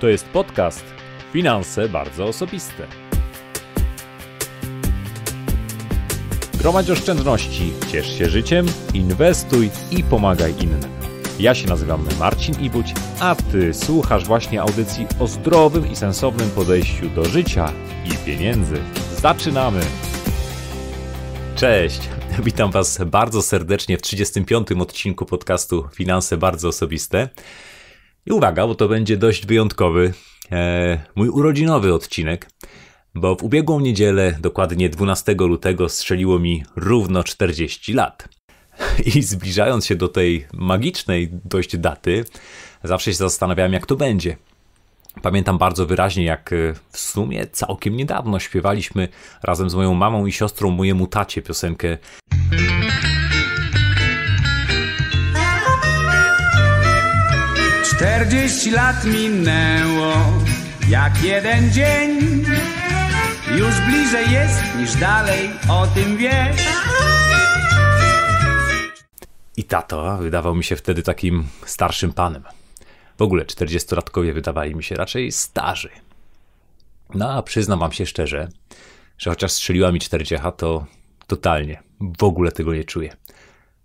To jest podcast Finanse bardzo osobiste. Gromadź oszczędności, ciesz się życiem, inwestuj i pomagaj innym. Ja się nazywam Marcin Ibuć, a Ty słuchasz właśnie audycji o zdrowym i sensownym podejściu do życia i pieniędzy. Zaczynamy! Cześć! Witam Was bardzo serdecznie w 35. odcinku podcastu Finanse bardzo osobiste. I uwaga, bo to będzie dość wyjątkowy, e, mój urodzinowy odcinek, bo w ubiegłą niedzielę, dokładnie 12 lutego, strzeliło mi równo 40 lat. I zbliżając się do tej magicznej dość daty, zawsze się zastanawiałem, jak to będzie. Pamiętam bardzo wyraźnie, jak e, w sumie całkiem niedawno śpiewaliśmy razem z moją mamą i siostrą mojemu tacie piosenkę. Czterdzieści lat minęło jak jeden dzień Już bliżej jest niż dalej, o tym wiesz I tato wydawał mi się wtedy takim starszym panem W ogóle czterdziestolatkowie wydawali mi się raczej starzy No a przyznam wam się szczerze, że chociaż strzeliła mi czterdziecha, to totalnie w ogóle tego nie czuję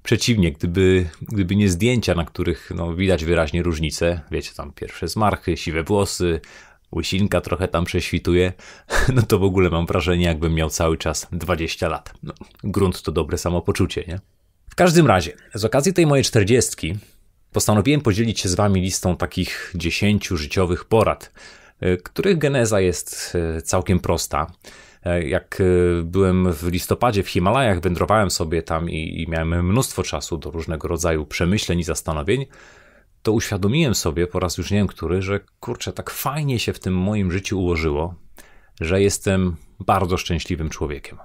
Przeciwnie, gdyby, gdyby nie zdjęcia, na których no, widać wyraźnie różnice, wiecie, tam pierwsze zmarchy, siwe włosy, łysinka trochę tam prześwituje, no to w ogóle mam wrażenie, jakbym miał cały czas 20 lat. No, grunt to dobre samopoczucie, nie? W każdym razie, z okazji tej mojej 40 postanowiłem podzielić się z wami listą takich 10 życiowych porad, y, których geneza jest y, całkiem prosta. E, jak e, byłem w listopadzie w Himalajach, wędrowałem sobie tam i, i miałem mnóstwo czasu do różnego rodzaju przemyśleń i zastanowień, to uświadomiłem sobie po raz już nie wiem który, że kurczę, tak fajnie się w tym moim życiu ułożyło, że jestem bardzo szczęśliwym człowiekiem.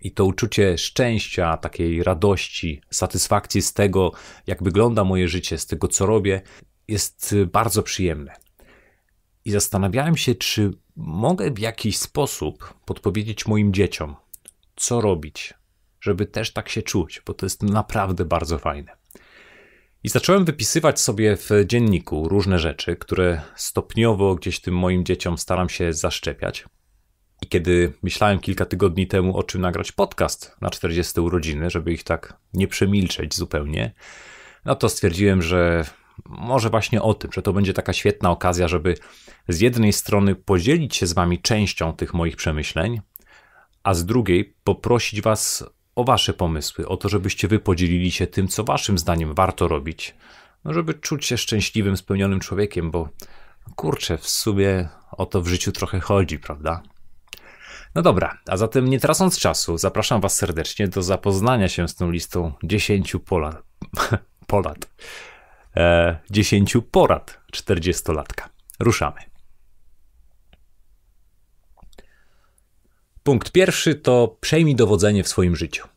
I to uczucie szczęścia, takiej radości, satysfakcji z tego, jak wygląda moje życie, z tego, co robię, jest e, bardzo przyjemne. I zastanawiałem się, czy mogę w jakiś sposób podpowiedzieć moim dzieciom, co robić, żeby też tak się czuć, bo to jest naprawdę bardzo fajne. I zacząłem wypisywać sobie w dzienniku różne rzeczy, które stopniowo gdzieś tym moim dzieciom staram się zaszczepiać. I kiedy myślałem kilka tygodni temu, o czym nagrać podcast na 40 urodziny, żeby ich tak nie przemilczeć zupełnie, no to stwierdziłem, że może właśnie o tym, że to będzie taka świetna okazja, żeby z jednej strony podzielić się z Wami częścią tych moich przemyśleń, a z drugiej poprosić Was o Wasze pomysły, o to, żebyście Wy podzielili się tym, co Waszym zdaniem warto robić, no żeby czuć się szczęśliwym, spełnionym człowiekiem, bo kurczę, w sumie o to w życiu trochę chodzi, prawda? No dobra, a zatem nie tracąc czasu, zapraszam Was serdecznie do zapoznania się z tą listą 10 Polat. Polat e, 10 porad 40-latka. Ruszamy. Punkt pierwszy to przejmij dowodzenie w swoim życiu.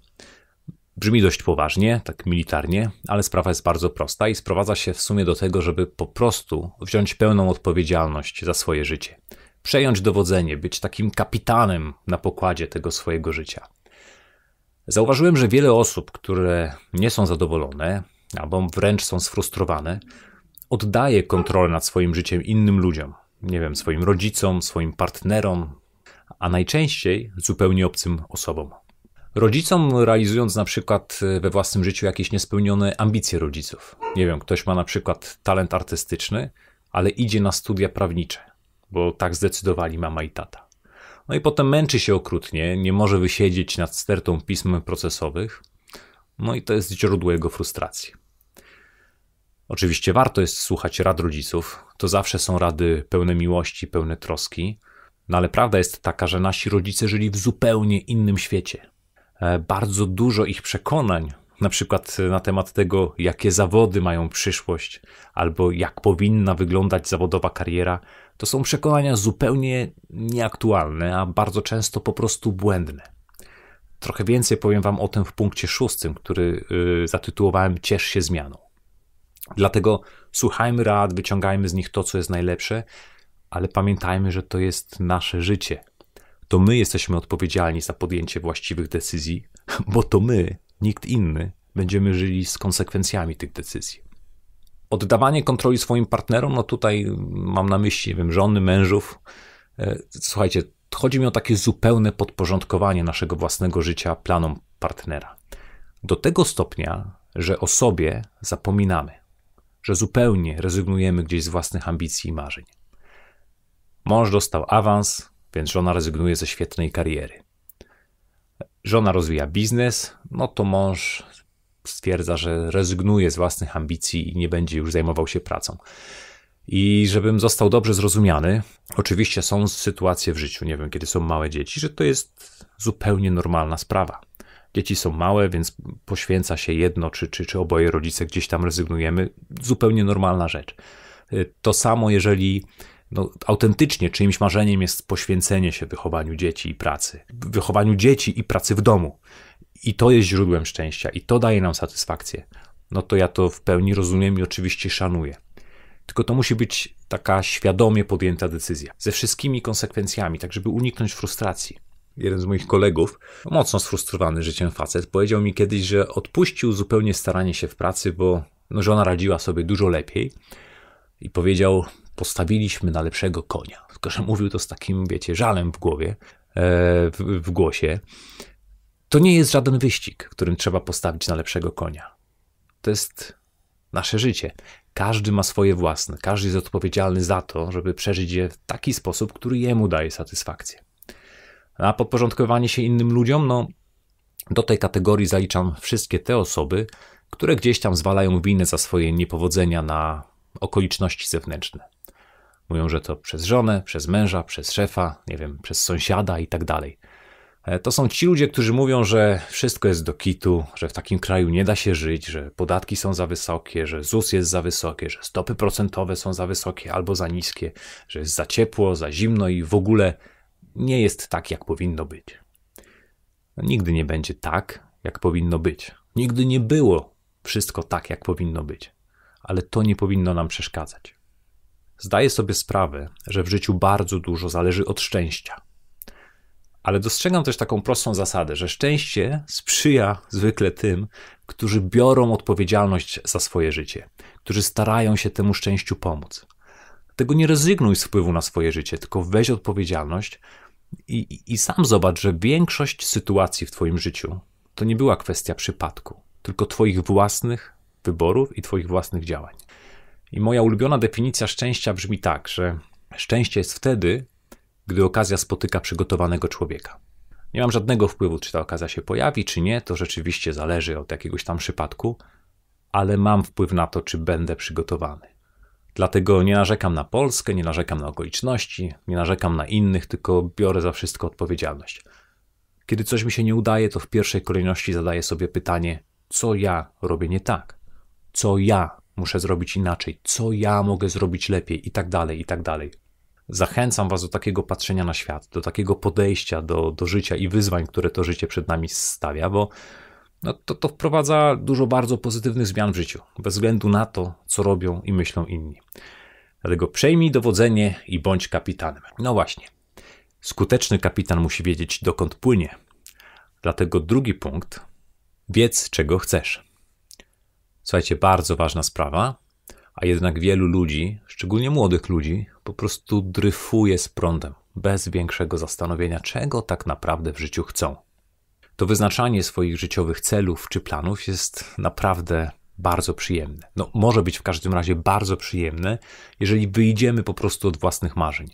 Brzmi dość poważnie, tak militarnie, ale sprawa jest bardzo prosta i sprowadza się w sumie do tego, żeby po prostu wziąć pełną odpowiedzialność za swoje życie. Przejąć dowodzenie, być takim kapitanem na pokładzie tego swojego życia. Zauważyłem, że wiele osób, które nie są zadowolone, albo wręcz są sfrustrowane, oddaje kontrolę nad swoim życiem innym ludziom. Nie wiem, swoim rodzicom, swoim partnerom, a najczęściej zupełnie obcym osobom. Rodzicom realizując na przykład e, we własnym życiu jakieś niespełnione ambicje rodziców. Nie wiem, ktoś ma na przykład talent artystyczny, ale idzie na studia prawnicze, bo tak zdecydowali mama i tata. No i potem męczy się okrutnie, nie może wysiedzieć nad stertą pism procesowych, no i to jest źródło jego frustracji. Oczywiście warto jest słuchać rad rodziców, to zawsze są rady pełne miłości, pełne troski, no ale prawda jest taka, że nasi rodzice żyli w zupełnie innym świecie. E, bardzo dużo ich przekonań, na przykład e, na temat tego, jakie zawody mają przyszłość, albo jak powinna wyglądać zawodowa kariera, to są przekonania zupełnie nieaktualne, a bardzo często po prostu błędne. Trochę więcej powiem Wam o tym w punkcie szóstym, który y, zatytułowałem Ciesz się zmianą. Dlatego słuchajmy rad, wyciągajmy z nich to, co jest najlepsze, ale pamiętajmy, że to jest nasze życie. To my jesteśmy odpowiedzialni za podjęcie właściwych decyzji, bo to my, nikt inny, będziemy żyli z konsekwencjami tych decyzji. Oddawanie kontroli swoim partnerom, no tutaj mam na myśli, nie wiem, żony, mężów. E, słuchajcie, chodzi mi o takie zupełne podporządkowanie naszego własnego życia planom partnera. Do tego stopnia, że o sobie zapominamy że zupełnie rezygnujemy gdzieś z własnych ambicji i marzeń. Mąż dostał awans, więc żona rezygnuje ze świetnej kariery. Żona rozwija biznes, no to mąż stwierdza, że rezygnuje z własnych ambicji i nie będzie już zajmował się pracą. I żebym został dobrze zrozumiany, oczywiście są sytuacje w życiu, nie wiem, kiedy są małe dzieci, że to jest zupełnie normalna sprawa. Dzieci są małe, więc poświęca się jedno czy, czy, czy oboje rodzice, gdzieś tam rezygnujemy. Zupełnie normalna rzecz. Y, to samo, jeżeli no, autentycznie czyimś marzeniem jest poświęcenie się wychowaniu dzieci i pracy, wychowaniu dzieci i pracy w domu. I to jest źródłem szczęścia, i to daje nam satysfakcję. No to ja to w pełni rozumiem i oczywiście szanuję. Tylko to musi być taka świadomie podjęta decyzja, ze wszystkimi konsekwencjami, tak żeby uniknąć frustracji jeden z moich kolegów, mocno sfrustrowany życiem facet, powiedział mi kiedyś, że odpuścił zupełnie staranie się w pracy, bo no, żona radziła sobie dużo lepiej i powiedział, postawiliśmy na lepszego konia. Tylko, że mówił to z takim, wiecie, żalem w głowie, e, w, w głosie. To nie jest żaden wyścig, którym trzeba postawić na lepszego konia. To jest nasze życie. Każdy ma swoje własne, każdy jest odpowiedzialny za to, żeby przeżyć je w taki sposób, który jemu daje satysfakcję. A podporządkowanie się innym ludziom, no do tej kategorii zaliczam wszystkie te osoby, które gdzieś tam zwalają winę za swoje niepowodzenia na okoliczności zewnętrzne. Mówią, że to przez żonę, przez męża, przez szefa, nie wiem, przez sąsiada i tak dalej. E, to są ci ludzie, którzy mówią, że wszystko jest do kitu, że w takim kraju nie da się żyć, że podatki są za wysokie, że ZUS jest za wysokie, że stopy procentowe są za wysokie albo za niskie, że jest za ciepło, za zimno i w ogóle nie jest tak, jak powinno być. Nigdy nie będzie tak, jak powinno być. Nigdy nie było wszystko tak, jak powinno być, ale to nie powinno nam przeszkadzać. Zdaję sobie sprawę, że w życiu bardzo dużo zależy od szczęścia. Ale dostrzegam też taką prostą zasadę, że szczęście sprzyja zwykle tym, którzy biorą odpowiedzialność za swoje życie, którzy starają się temu szczęściu pomóc. Dlatego nie rezygnuj z wpływu na swoje życie, tylko weź odpowiedzialność, i, I sam zobacz, że większość sytuacji w Twoim życiu to nie była kwestia przypadku, tylko Twoich własnych wyborów i Twoich własnych działań. I moja ulubiona definicja szczęścia brzmi tak, że szczęście jest wtedy, gdy okazja spotyka przygotowanego człowieka. Nie mam żadnego wpływu, czy ta okazja się pojawi, czy nie, to rzeczywiście zależy od jakiegoś tam przypadku, ale mam wpływ na to, czy będę przygotowany. Dlatego nie narzekam na Polskę, nie narzekam na okoliczności, nie narzekam na innych, tylko biorę za wszystko odpowiedzialność. Kiedy coś mi się nie udaje, to w pierwszej kolejności zadaję sobie pytanie, co ja robię nie tak? Co ja muszę zrobić inaczej? Co ja mogę zrobić lepiej? I tak dalej, i tak dalej. Zachęcam Was do takiego patrzenia na świat, do takiego podejścia do, do życia i wyzwań, które to życie przed nami stawia, bo no to, to wprowadza dużo bardzo pozytywnych zmian w życiu, bez względu na to, co robią i myślą inni. Dlatego przejmij dowodzenie i bądź kapitanem. No właśnie, skuteczny kapitan musi wiedzieć, dokąd płynie. Dlatego drugi punkt, wiedz czego chcesz. Słuchajcie, bardzo ważna sprawa, a jednak wielu ludzi, szczególnie młodych ludzi, po prostu dryfuje z prądem, bez większego zastanowienia, czego tak naprawdę w życiu chcą to wyznaczanie swoich życiowych celów czy planów jest naprawdę bardzo przyjemne. No, może być w każdym razie bardzo przyjemne, jeżeli wyjdziemy po prostu od własnych marzeń.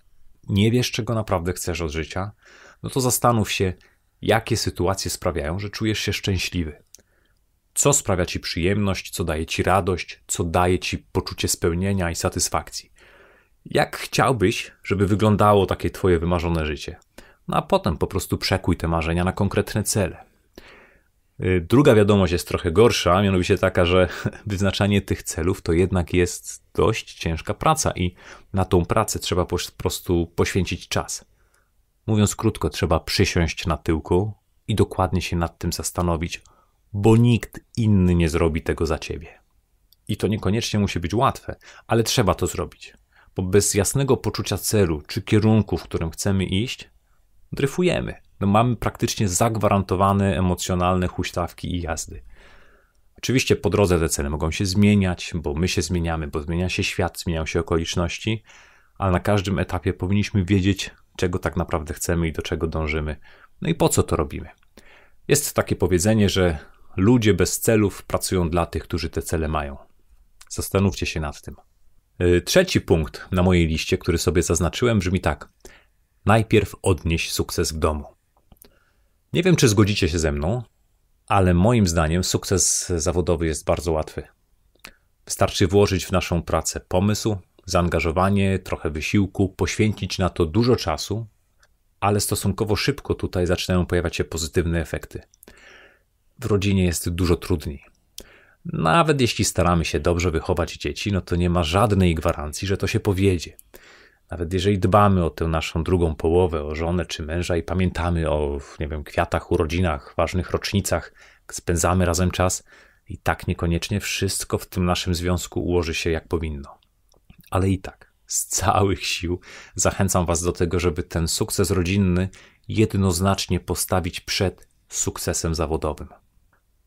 Nie wiesz, czego naprawdę chcesz od życia, no to zastanów się, jakie sytuacje sprawiają, że czujesz się szczęśliwy. Co sprawia ci przyjemność, co daje ci radość, co daje ci poczucie spełnienia i satysfakcji. Jak chciałbyś, żeby wyglądało takie twoje wymarzone życie? no a potem po prostu przekuj te marzenia na konkretne cele. Y, druga wiadomość jest trochę gorsza, mianowicie taka, że wyznaczanie tych celów to jednak jest dość ciężka praca i na tą pracę trzeba po prostu poświęcić czas. Mówiąc krótko, trzeba przysiąść na tyłku i dokładnie się nad tym zastanowić, bo nikt inny nie zrobi tego za ciebie. I to niekoniecznie musi być łatwe, ale trzeba to zrobić, bo bez jasnego poczucia celu czy kierunku, w którym chcemy iść, dryfujemy. No mamy praktycznie zagwarantowane emocjonalne huśtawki i jazdy. Oczywiście po drodze te ceny mogą się zmieniać, bo my się zmieniamy, bo zmienia się świat, zmieniają się okoliczności, ale na każdym etapie powinniśmy wiedzieć, czego tak naprawdę chcemy i do czego dążymy. No i po co to robimy? Jest takie powiedzenie, że ludzie bez celów pracują dla tych, którzy te cele mają. Zastanówcie się nad tym. Y, trzeci punkt na mojej liście, który sobie zaznaczyłem, brzmi tak: najpierw odnieść sukces w domu. Nie wiem, czy zgodzicie się ze mną, ale moim zdaniem sukces zawodowy jest bardzo łatwy. Wystarczy włożyć w naszą pracę pomysł, zaangażowanie, trochę wysiłku, poświęcić na to dużo czasu, ale stosunkowo szybko tutaj zaczynają pojawiać się pozytywne efekty. W rodzinie jest dużo trudniej. Nawet jeśli staramy się dobrze wychować dzieci, no to nie ma żadnej gwarancji, że to się powiedzie. Nawet jeżeli dbamy o tę naszą drugą połowę, o żonę czy męża i pamiętamy o, nie wiem, kwiatach, urodzinach, ważnych rocznicach, spędzamy razem czas, i tak niekoniecznie wszystko w tym naszym związku ułoży się jak powinno. Ale i tak, z całych sił zachęcam Was do tego, żeby ten sukces rodzinny jednoznacznie postawić przed sukcesem zawodowym.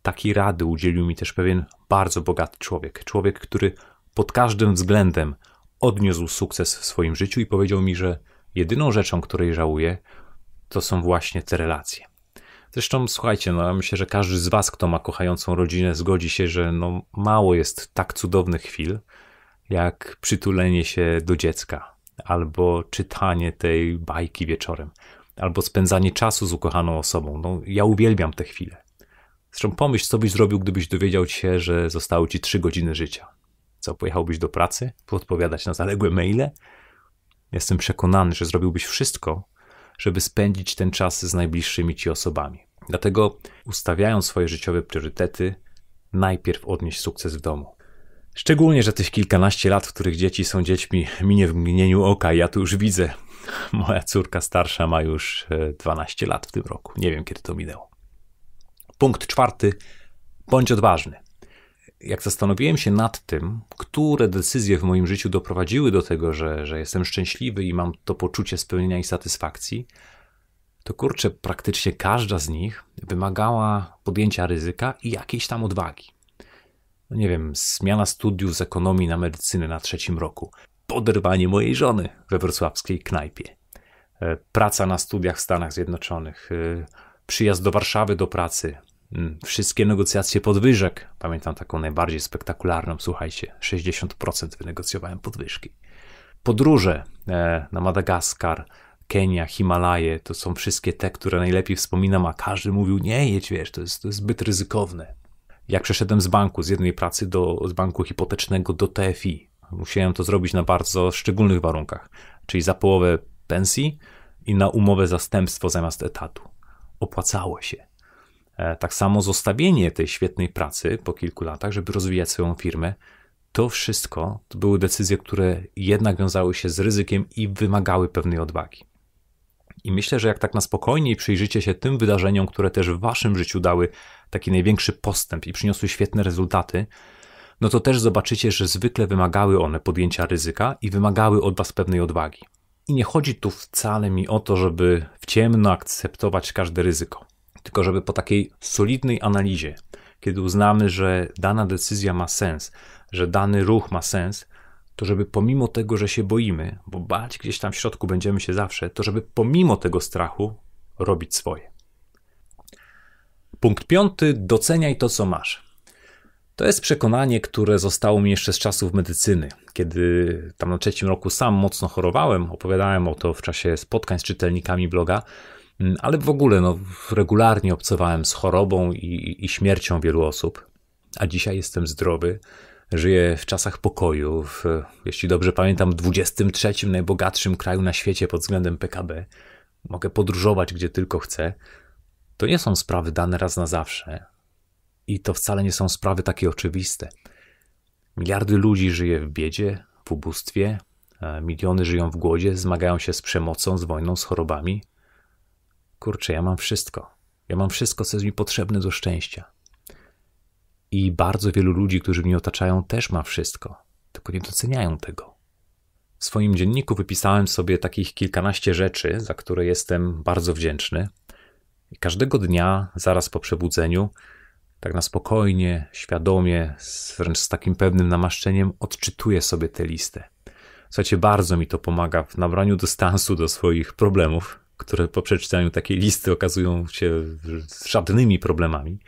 Takiej rady udzielił mi też pewien bardzo bogaty człowiek. Człowiek, który pod każdym względem odniósł sukces w swoim życiu i powiedział mi, że jedyną rzeczą, której żałuję, to są właśnie te relacje. Zresztą słuchajcie, no ja myślę, że każdy z was, kto ma kochającą rodzinę, zgodzi się, że no mało jest tak cudownych chwil, jak przytulenie się do dziecka, albo czytanie tej bajki wieczorem, albo spędzanie czasu z ukochaną osobą. No ja uwielbiam te chwile. Zresztą pomyśl, co byś zrobił, gdybyś dowiedział się, że zostały ci trzy godziny życia. Co, pojechałbyś do pracy, podpowiadać na zaległe maile? Jestem przekonany, że zrobiłbyś wszystko, żeby spędzić ten czas z najbliższymi ci osobami. Dlatego, ustawiając swoje życiowe priorytety, najpierw odnieść sukces w domu. Szczególnie, że tych kilkanaście lat, w których dzieci są dziećmi, minie w mgnieniu oka. Ja tu już widzę, moja córka starsza ma już 12 e, lat w tym roku. Nie wiem, kiedy to minęło. Punkt czwarty. Bądź odważny jak zastanowiłem się nad tym, które decyzje w moim życiu doprowadziły do tego, że, że jestem szczęśliwy i mam to poczucie spełnienia i satysfakcji, to kurczę, praktycznie każda z nich wymagała podjęcia ryzyka i jakiejś tam odwagi. No nie wiem, zmiana studiów z ekonomii na medycynę na trzecim roku, poderwanie mojej żony we wrocławskiej knajpie, e, praca na studiach w Stanach Zjednoczonych, e, przyjazd do Warszawy do pracy, Mm, wszystkie negocjacje podwyżek. Pamiętam taką najbardziej spektakularną, słuchajcie, 60% wynegocjowałem podwyżki. Podróże e, na Madagaskar, Kenia, Himalaje, to są wszystkie te, które najlepiej wspominam, a każdy mówił, nie jedź, wiesz, to jest, to jest zbyt ryzykowne. Jak przeszedłem z banku, z jednej pracy do, z banku hipotecznego do TFI, musiałem to zrobić na bardzo szczególnych warunkach, czyli za połowę pensji i na umowę zastępstwo zamiast etatu. Opłacało się. E, tak samo zostawienie tej świetnej pracy po kilku latach, żeby rozwijać swoją firmę, to wszystko to były decyzje, które jednak wiązały się z ryzykiem i wymagały pewnej odwagi. I myślę, że jak tak na spokojniej przyjrzycie się tym wydarzeniom, które też w waszym życiu dały taki największy postęp i przyniosły świetne rezultaty, no to też zobaczycie, że zwykle wymagały one podjęcia ryzyka i wymagały od was pewnej odwagi. I nie chodzi tu wcale mi o to, żeby w ciemno akceptować każde ryzyko. Tylko żeby po takiej solidnej analizie, kiedy uznamy, że dana decyzja ma sens, że dany ruch ma sens, to żeby pomimo tego, że się boimy, bo bać gdzieś tam w środku będziemy się zawsze, to żeby pomimo tego strachu robić swoje. Punkt piąty: doceniaj to, co masz. To jest przekonanie, które zostało mi jeszcze z czasów medycyny. Kiedy tam na trzecim roku sam mocno chorowałem, opowiadałem o to w czasie spotkań z czytelnikami bloga, Mm, ale w ogóle no, regularnie obcowałem z chorobą i, i śmiercią wielu osób, a dzisiaj jestem zdrowy. Żyję w czasach pokoju, w, jeśli dobrze pamiętam, 23 najbogatszym kraju na świecie pod względem PKB. Mogę podróżować gdzie tylko chcę. To nie są sprawy dane raz na zawsze. I to wcale nie są sprawy takie oczywiste. Miliardy ludzi żyje w biedzie, w ubóstwie, miliony żyją w głodzie, zmagają się z przemocą, z wojną, z chorobami kurczę, ja mam wszystko. Ja mam wszystko, co jest mi potrzebne do szczęścia. I bardzo wielu ludzi, którzy mnie otaczają, też ma wszystko, tylko nie doceniają tego. W swoim dzienniku wypisałem sobie takich kilkanaście rzeczy, za które jestem bardzo wdzięczny. I każdego dnia, zaraz po przebudzeniu, tak na spokojnie, świadomie, wręcz z takim pewnym namaszczeniem, odczytuję sobie tę listę. Słuchajcie, bardzo mi to pomaga w nabraniu dystansu do swoich problemów, które po przeczytaniu takiej listy okazują się żadnymi problemami.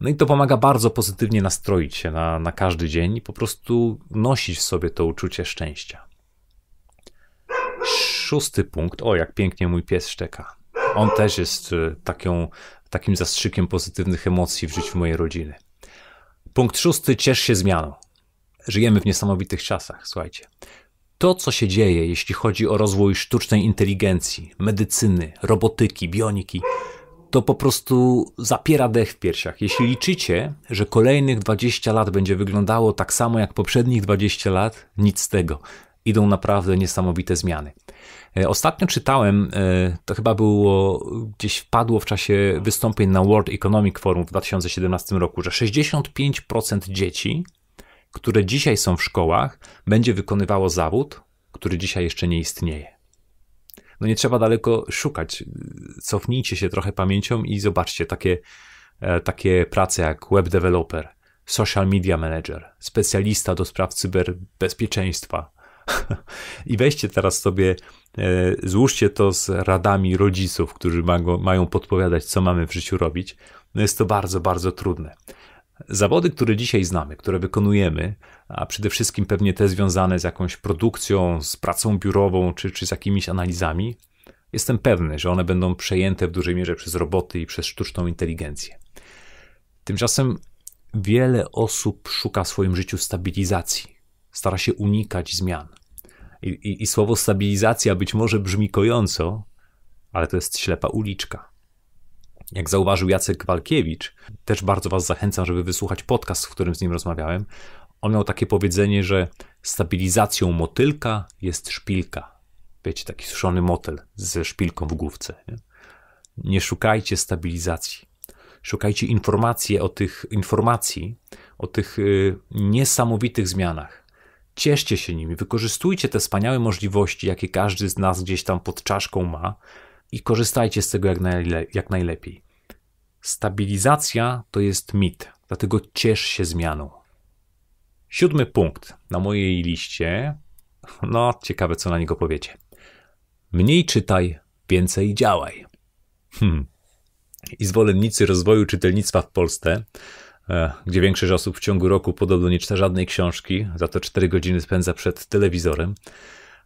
No i to pomaga bardzo pozytywnie nastroić się na, na każdy dzień i po prostu nosić w sobie to uczucie szczęścia. Szósty punkt. O, jak pięknie mój pies szczeka. On też jest y, taką, takim zastrzykiem pozytywnych emocji w życiu mojej rodziny. Punkt szósty. Ciesz się zmianą. Żyjemy w niesamowitych czasach, słuchajcie. To, co się dzieje, jeśli chodzi o rozwój sztucznej inteligencji, medycyny, robotyki, bioniki, to po prostu zapiera dech w piersiach. Jeśli liczycie, że kolejnych 20 lat będzie wyglądało tak samo jak poprzednich 20 lat, nic z tego. Idą naprawdę niesamowite zmiany. E, ostatnio czytałem, e, to chyba było gdzieś wpadło w czasie wystąpień na World Economic Forum w 2017 roku, że 65% dzieci które dzisiaj są w szkołach, będzie wykonywało zawód, który dzisiaj jeszcze nie istnieje. No nie trzeba daleko szukać. Cofnijcie się trochę pamięcią i zobaczcie takie, e, takie prace jak web developer, social media manager, specjalista do spraw cyberbezpieczeństwa. I weźcie teraz sobie, e, złóżcie to z radami rodziców, którzy mają podpowiadać, co mamy w życiu robić. No jest to bardzo, bardzo trudne. Zawody, które dzisiaj znamy, które wykonujemy, a przede wszystkim pewnie te związane z jakąś produkcją, z pracą biurową czy, czy z jakimiś analizami, jestem pewny, że one będą przejęte w dużej mierze przez roboty i przez sztuczną inteligencję. Tymczasem wiele osób szuka w swoim życiu stabilizacji, stara się unikać zmian. I, i, i słowo stabilizacja być może brzmi kojąco, ale to jest ślepa uliczka. Jak zauważył Jacek Walkiewicz, też bardzo Was zachęcam, żeby wysłuchać podcast, w którym z nim rozmawiałem. On miał takie powiedzenie, że stabilizacją motylka jest szpilka. Wiecie, taki suszony motyl ze szpilką w główce. Nie, nie szukajcie stabilizacji. Szukajcie informacji o tych informacji, o tych yy, niesamowitych zmianach. Cieszcie się nimi, wykorzystujcie te wspaniałe możliwości, jakie każdy z nas gdzieś tam pod czaszką ma, i korzystajcie z tego jak, najle jak najlepiej. Stabilizacja to jest mit, dlatego ciesz się zmianą. Siódmy punkt na mojej liście. No, ciekawe co na niego powiecie. Mniej czytaj, więcej działaj. Hmm. I zwolennicy rozwoju czytelnictwa w Polsce, e, gdzie większość osób w ciągu roku podobno nie czyta żadnej książki, za to 4 godziny spędza przed telewizorem,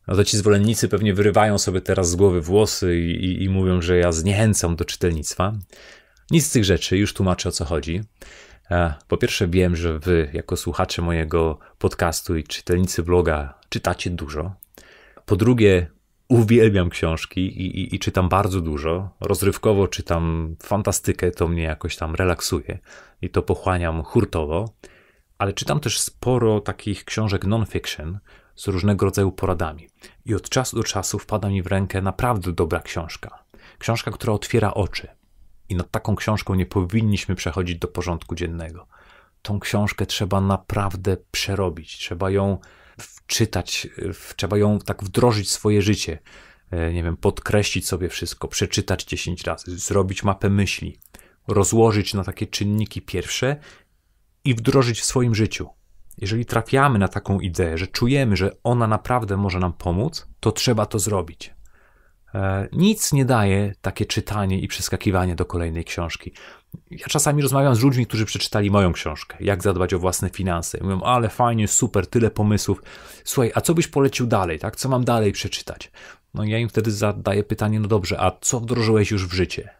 no to ci zwolennicy pewnie wyrywają sobie teraz z głowy włosy i, i, i mówią, że ja zniechęcam do czytelnictwa. Nic z tych rzeczy, już tłumaczę o co chodzi. E, po pierwsze, wiem, że wy, jako słuchacze mojego podcastu i czytelnicy bloga, czytacie dużo. Po drugie, uwielbiam książki i, i, i, czytam bardzo dużo. Rozrywkowo czytam fantastykę, to mnie jakoś tam relaksuje i to pochłaniam hurtowo. Ale czytam też sporo takich książek non-fiction, z różnego rodzaju poradami. I od czasu do czasu wpada mi w rękę naprawdę dobra książka. Książka, która otwiera oczy. I nad taką książką nie powinniśmy przechodzić do porządku dziennego. Tą książkę trzeba naprawdę przerobić, trzeba ją wczytać, trzeba ją tak wdrożyć w swoje życie. E, nie wiem, podkreślić sobie wszystko, przeczytać 10 razy, zrobić mapę myśli, rozłożyć na takie czynniki pierwsze i wdrożyć w swoim życiu. Jeżeli trafiamy na taką ideę, że czujemy, że ona naprawdę może nam pomóc, to trzeba to zrobić. E, nic nie daje takie czytanie i przeskakiwanie do kolejnej książki. Ja czasami rozmawiam z ludźmi, którzy przeczytali moją książkę, Jak zadbać o własne finanse. mówią, ale fajnie, super, tyle pomysłów. Słuchaj, a co byś polecił dalej, tak? Co mam dalej przeczytać? No ja im wtedy zadaję pytanie, no dobrze, a co wdrożyłeś już w życie?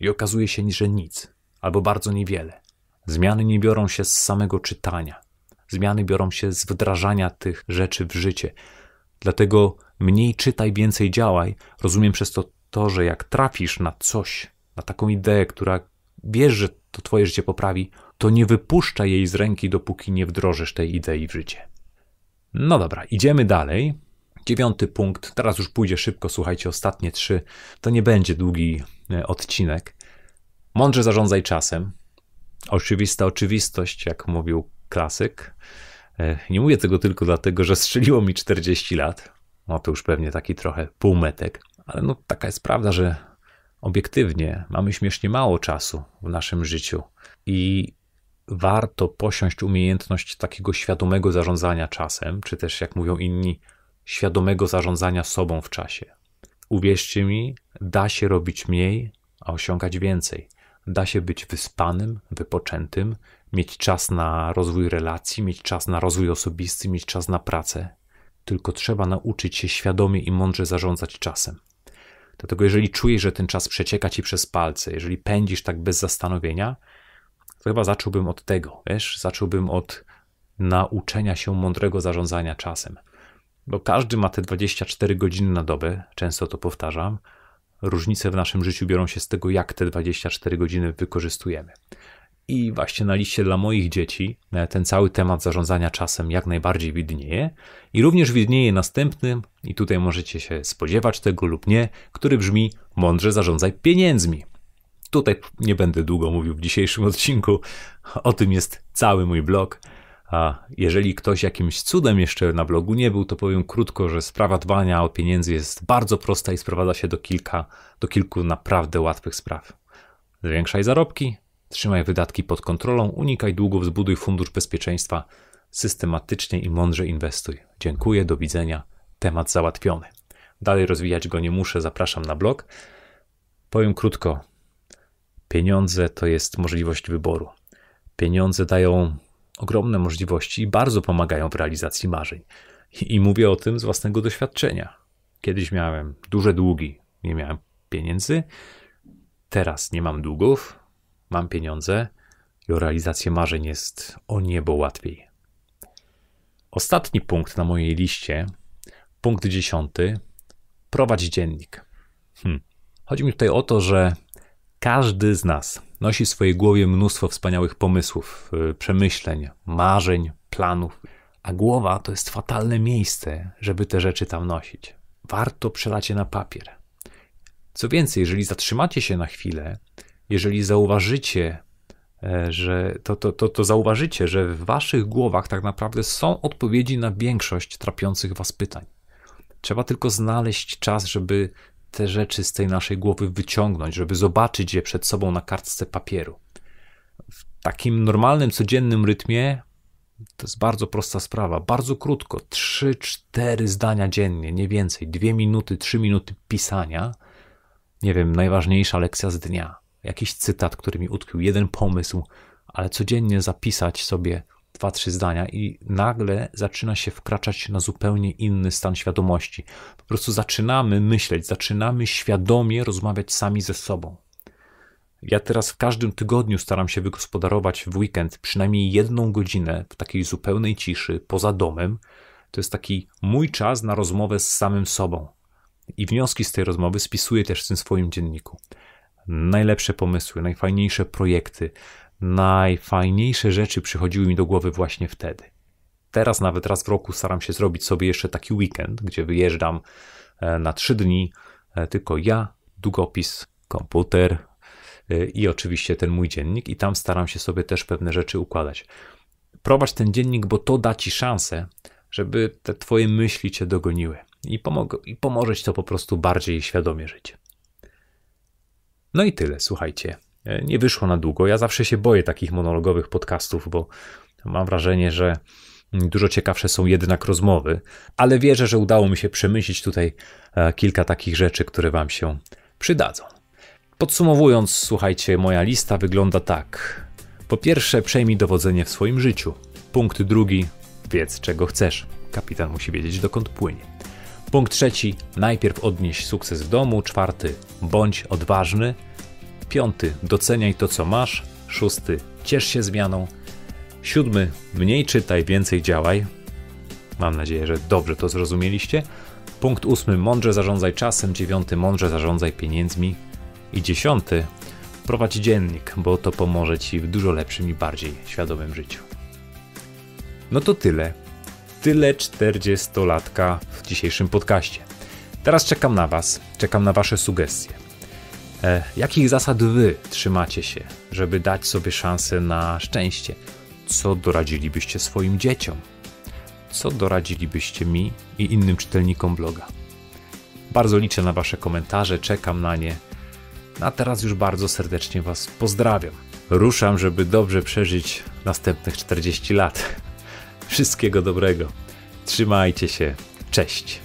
I okazuje się, że nic, albo bardzo niewiele. Zmiany nie biorą się z samego czytania. Zmiany biorą się z wdrażania tych rzeczy w życie. Dlatego mniej czytaj, więcej działaj. Rozumiem przez to to, że jak trafisz na coś, na taką ideę, która wiesz, że to twoje życie poprawi, to nie wypuszcza jej z ręki, dopóki nie wdrożysz tej idei w życie. No dobra, idziemy dalej. Dziewiąty punkt, teraz już pójdzie szybko, słuchajcie, ostatnie trzy. To nie będzie długi e, odcinek. Mądrze zarządzaj czasem. Oczywista oczywistość, jak mówił klasyk. E, nie mówię tego tylko dlatego, że strzeliło mi 40 lat. No to już pewnie taki trochę półmetek, ale no taka jest prawda, że obiektywnie mamy śmiesznie mało czasu w naszym życiu i warto posiąść umiejętność takiego świadomego zarządzania czasem, czy też jak mówią inni, świadomego zarządzania sobą w czasie. Uwierzcie mi, da się robić mniej, a osiągać więcej da się być wyspanym, wypoczętym, mieć czas na rozwój relacji, mieć czas na rozwój osobisty, mieć czas na pracę. Tylko trzeba nauczyć się świadomie i mądrze zarządzać czasem. Dlatego, jeżeli czujesz, że ten czas przecieka ci przez palce, jeżeli pędzisz tak bez zastanowienia, to chyba zacząłbym od tego, wiesz? Zacząłbym od nauczenia się mądrego zarządzania czasem. Bo każdy ma te 24 godziny na dobę, często to powtarzam, różnice w naszym życiu biorą się z tego, jak te 24 godziny wykorzystujemy. I właśnie na liście dla moich dzieci e, ten cały temat zarządzania czasem jak najbardziej widnieje. I również widnieje następny, i tutaj możecie się spodziewać tego lub nie, który brzmi: mądrze zarządzaj pieniędzmi. Tutaj nie będę długo mówił w dzisiejszym odcinku, o tym jest cały mój blog. A jeżeli ktoś jakimś cudem jeszcze na blogu nie był, to powiem krótko, że sprawa dbania o pieniędzy jest bardzo prosta i sprowadza się do, kilka, do kilku naprawdę łatwych spraw. Zwiększaj zarobki, trzymaj wydatki pod kontrolą, unikaj długów, zbuduj fundusz bezpieczeństwa, systematycznie i mądrze inwestuj. Dziękuję, do widzenia, temat załatwiony. Dalej rozwijać go nie muszę, zapraszam na blog. Powiem krótko, pieniądze to jest możliwość wyboru. Pieniądze dają ogromne możliwości i bardzo pomagają w realizacji marzeń. I mówię o tym z własnego doświadczenia. Kiedyś miałem duże długi, nie miałem pieniędzy, teraz nie mam długów, mam pieniądze i o realizację marzeń jest o niebo łatwiej. Ostatni punkt na mojej liście, punkt dziesiąty, prowadź dziennik. Hmm. Chodzi mi tutaj o to, że każdy z nas Nosi w swojej głowie mnóstwo wspaniałych pomysłów, y, przemyśleń, marzeń, planów. A głowa to jest fatalne miejsce, żeby te rzeczy tam nosić. Warto przelać je na papier. Co więcej, jeżeli zatrzymacie się na chwilę, jeżeli zauważycie, e, że to, to, to, to zauważycie, że w waszych głowach tak naprawdę są odpowiedzi na większość trapiących was pytań. Trzeba tylko znaleźć czas, żeby te rzeczy z tej naszej głowy wyciągnąć, żeby zobaczyć je przed sobą na kartce papieru. W takim normalnym, codziennym rytmie to jest bardzo prosta sprawa, bardzo krótko, 3-4 zdania dziennie, nie więcej, 2 minuty, 3 minuty pisania. Nie wiem, najważniejsza lekcja z dnia, jakiś cytat, który mi utkwił, jeden pomysł, ale codziennie zapisać sobie dwa, trzy zdania i nagle zaczyna się wkraczać na zupełnie inny stan świadomości. Po prostu zaczynamy myśleć, zaczynamy świadomie rozmawiać sami ze sobą. Ja teraz w każdym tygodniu staram się wygospodarować w weekend przynajmniej jedną godzinę w takiej zupełnej ciszy poza domem. To jest taki mój czas na rozmowę z samym sobą. I wnioski z tej rozmowy spisuję też w tym swoim dzienniku. Najlepsze pomysły, najfajniejsze projekty, najfajniejsze rzeczy przychodziły mi do głowy właśnie wtedy. Teraz nawet raz w roku staram się zrobić sobie jeszcze taki weekend, gdzie wyjeżdżam e, na trzy dni, e, tylko ja, długopis, komputer e, i oczywiście ten mój dziennik i tam staram się sobie też pewne rzeczy układać. Prowadź ten dziennik, bo to da ci szansę, żeby te twoje myśli cię dogoniły i, pomog- i pomoże ci to po prostu bardziej świadomie żyć. No i tyle, słuchajcie nie wyszło na długo. Ja zawsze się boję takich monologowych podcastów, bo mam wrażenie, że dużo ciekawsze są jednak rozmowy, ale wierzę, że udało mi się przemyśleć tutaj e, kilka takich rzeczy, które Wam się przydadzą. Podsumowując, słuchajcie, moja lista wygląda tak. Po pierwsze, przejmij dowodzenie w swoim życiu. Punkt drugi, wiedz czego chcesz. Kapitan musi wiedzieć dokąd płynie. Punkt trzeci, najpierw odnieś sukces w domu. Czwarty, bądź odważny. Piąty, doceniaj to, co masz. Szósty, ciesz się zmianą. Siódmy, mniej czytaj, więcej działaj. Mam nadzieję, że dobrze to zrozumieliście. Punkt ósmy, mądrze zarządzaj czasem. Dziewiąty, mądrze zarządzaj pieniędzmi. I dziesiąty, prowadź dziennik, bo to pomoże Ci w dużo lepszym i bardziej świadomym życiu. No to tyle. Tyle 40-latka w dzisiejszym podcaście. Teraz czekam na Was, czekam na Wasze sugestie E, jakich zasad wy trzymacie się, żeby dać sobie szansę na szczęście? Co doradzilibyście swoim dzieciom? Co doradzilibyście mi i innym czytelnikom bloga? Bardzo liczę na wasze komentarze, czekam na nie. A teraz już bardzo serdecznie was pozdrawiam. Ruszam, żeby dobrze przeżyć następnych 40 lat. Wszystkiego dobrego. Trzymajcie się. Cześć.